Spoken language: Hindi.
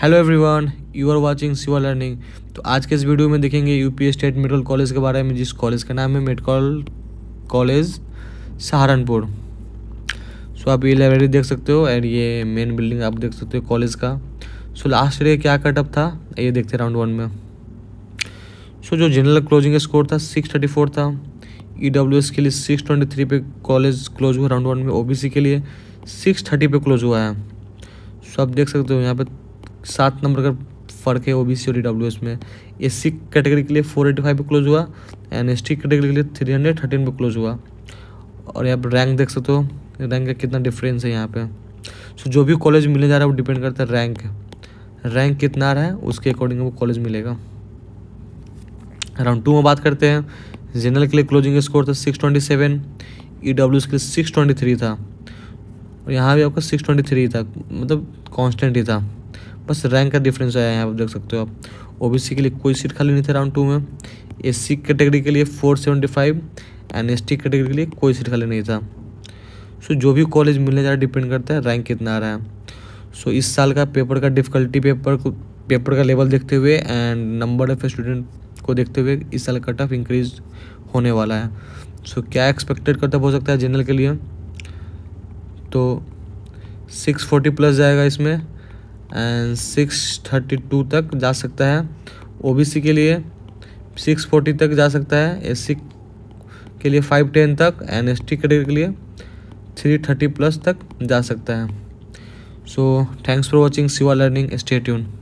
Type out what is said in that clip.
hello everyone you are watching Siva learning तो आज के इस वीडियो में देखेंगे यूपी स्टेट मेडिकल कॉलेज के बारे में जिस कॉलेज का नाम है मेडिकल कॉलेज सहारनपुर सो आप ये लाइब्रेरी देख सकते हो एंड ये मेन बिल्डिंग आप देख सकते हो कॉलेज का सो लास्ट डे क्या कटअप था ये देखते राउंड वन में सो जो जनरल क्लोजिंग स्कोर था सिक्स थर्टी फोर था ई डब्ल्यू एस के लिए सिक्स ट्वेंटी थ्री पे कॉलेज क्लोज हुआ राउंड वन में ओ बी सी के लिए सिक्स थर्टी पे क्लोज हुआ है सो आप देख सकते हो यहाँ पर सात नंबर का फ़र्क है ओ बी सी और ई डब्ल्यू एस में एस सी कैटेगरी के लिए फोर एटी फाइव पर क्लोज हुआ एंड एस टी कैटेगरी के लिए थ्री हंड्रेड थर्टीन पर क्लोज हुआ और यहाँ पर रैंक देख सकते हो रैंक का कितना डिफरेंस है यहाँ पे सो जो भी कॉलेज मिलने जा रहा है वो डिपेंड करता है रैंक रैंक कितना आ रहा है उसके अकॉर्डिंग वो कॉलेज मिलेगा राउंड टू में बात करते हैं जनरल के लिए क्लोजिंग स्कोर था six twenty seven E W के लिए सिक्स ट्वेंटी थ्री था और यहाँ भी आपका सिक्स ट्वेंटी थ्री था मतलब कांस्टेंट ही था बस रैंक का डिफरेंस आया है यहाँ पर देख सकते हो आप ओबीसी के लिए कोई सीट खाली नहीं थी राउंड टू में एस कैटेगरी के लिए four seventy five and S category के लिए कोई सीट खाली नहीं था सो जो भी कॉलेज मिलने जा रहा है डिपेंड करता है रैंक कितना आ रहा है सो इस साल का पेपर का डिफ़िकल्टी पेपर को पेपर का लेवल देखते हुए एंड नंबर ऑफ स्टूडेंट को देखते हुए इस साल कट ऑफ इंक्रीज होने वाला है सो so, क्या एक्सपेक्टेड करता हो सकता है जनरल के लिए तो सिक्स फोर्टी प्लस जाएगा इसमें एंड सिक्स थर्टी टू तक जा सकता है ओबीसी के लिए सिक्स फोर्टी तक जा सकता है एससी के लिए फाइव टेन तक एंड एस टी कैटेगरी के लिए थ्री थर्टी प्लस तक जा सकता है so thanks for watching Shiva learning stay tuned